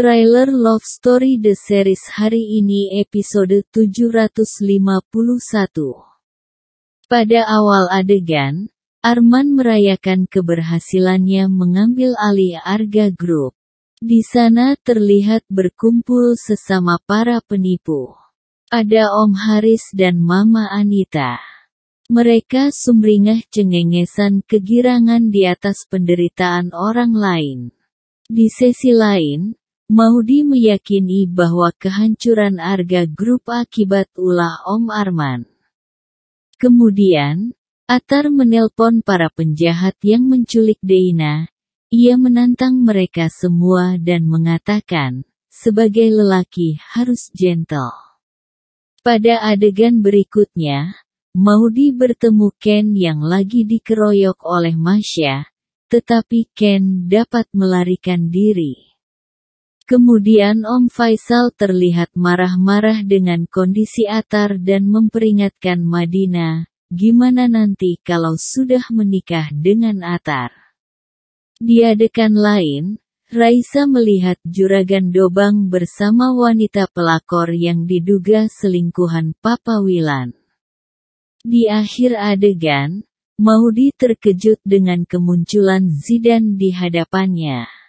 Trailer Love Story The Series hari ini episode 751. Pada awal adegan, Arman merayakan keberhasilannya mengambil alih Arga Group. Di sana terlihat berkumpul sesama para penipu. Ada Om Haris dan Mama Anita. Mereka sumringah cengengesan kegirangan di atas penderitaan orang lain. Di sesi lain, Maudi meyakini bahwa kehancuran Arga Group akibat ulah Om Arman. Kemudian, Atar menelpon para penjahat yang menculik Deina. Ia menantang mereka semua dan mengatakan, sebagai lelaki harus gentle. Pada adegan berikutnya, Maudi bertemu Ken yang lagi dikeroyok oleh Masya, tetapi Ken dapat melarikan diri. Kemudian Om Faisal terlihat marah-marah dengan kondisi Atar dan memperingatkan Madina. gimana nanti kalau sudah menikah dengan Atar? Di adegan lain, Raisa melihat Juragan Dobang bersama wanita pelakor yang diduga selingkuhan Papa Wilan. Di akhir adegan, Maudi terkejut dengan kemunculan Zidan di hadapannya.